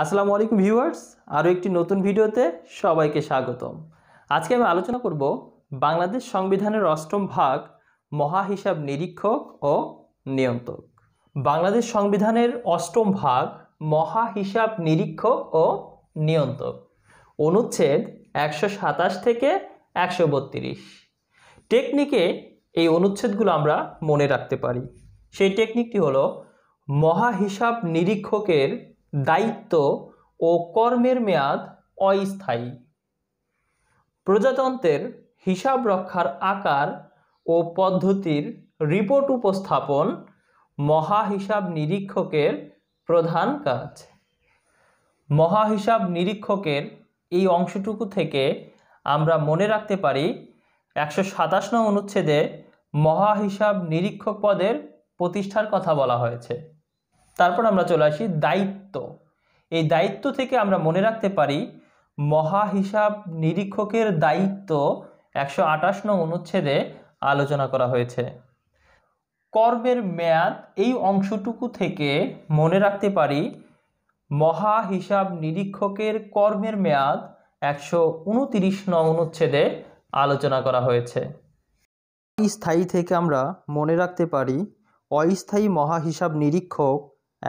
আসসালামু আলাইকুম ভিউয়ার্স আরও একটি নতুন ভিডিওতে সবাইকে স্বাগতম আজকে আমি আলোচনা করব বাংলাদেশ সংবিধানের অষ্টম ভাগ মহা হিসাব নিরীক্ষক ও নিয়ন্ত্রক বাংলাদেশ সংবিধানের অষ্টম ভাগ মহা হিসাব নিরীক্ষক ও নিয়ন্ত্রক অনুচ্ছেদ একশো সাতাশ থেকে একশো বত্রিশ টেকনিকে এই অনুচ্ছেদগুলো আমরা মনে রাখতে পারি সেই টেকনিকটি হলো মহা হিসাব নিরীক্ষকের দায়িত্ব ও কর্মের মেয়াদ অস্থায়ী প্রজাতন্ত্রের হিসাব রক্ষার আকার ও পদ্ধতির রিপোর্ট উপস্থাপন মহাহিসাব নিরীক্ষকের প্রধান কাজ মহাহিসাব নিরীক্ষকের এই অংশটুকু থেকে আমরা মনে রাখতে পারি একশো সাতাশ নং অনুচ্ছেদে মহাহিসাব নিরীক্ষক পদের প্রতিষ্ঠার কথা বলা হয়েছে তারপর আমরা চলে আসি দায়িত্ব এই দায়িত্ব থেকে আমরা মনে রাখতে পারি মহা হিসাব নিরীক্ষকের দায়িত্ব একশো আঠাশ নং অনুচ্ছেদে আলোচনা করা হয়েছে কর্মের মেয়াদ এই অংশটুকু থেকে মনে রাখতে পারি মহা হিসাব নিরীক্ষকের কর্মের মেয়াদ একশো উনতিরিশ নং অনুচ্ছেদে আলোচনা করা হয়েছে স্থায়ী থেকে আমরা মনে রাখতে পারি অস্থায়ী মহা হিসাব নিরীক্ষক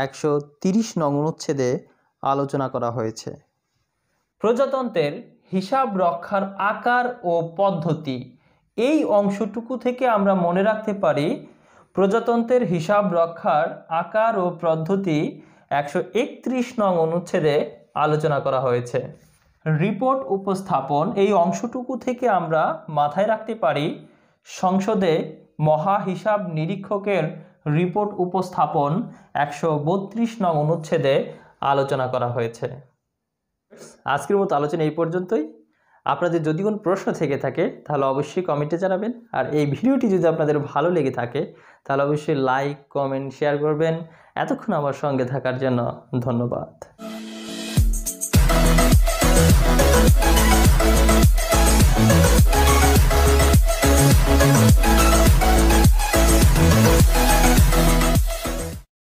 একশো তিরিশ নং অনুচ্ছেদে আলোচনা করা হয়েছে প্রজাতন্ত্রের হিসাব রক্ষার আকার ও পদ্ধতি এই অংশটুকু থেকে আমরা মনে রাখতে পারি প্রজাতন্ত্রের হিসাব রক্ষার আকার ও পদ্ধতি একশো একত্রিশ নং অনুচ্ছেদে আলোচনা করা হয়েছে রিপোর্ট উপস্থাপন এই অংশটুকু থেকে আমরা মাথায় রাখতে পারি সংসদে মহা হিসাব নিরীক্ষকের রিপোর্ট উপস্থাপন একশো বত্রিশ নং অনুচ্ছেদে আলোচনা করা হয়েছে আজকের মতো আলোচনা এই পর্যন্তই আপনাদের যদি কোনো প্রশ্ন থেকে থাকে তাহলে অবশ্যই কমেন্টে জানাবেন আর এই ভিডিওটি যদি আপনাদের ভালো লেগে থাকে তাহলে অবশ্যই লাইক কমেন্ট শেয়ার করবেন এতক্ষণ আমার সঙ্গে থাকার জন্য ধন্যবাদ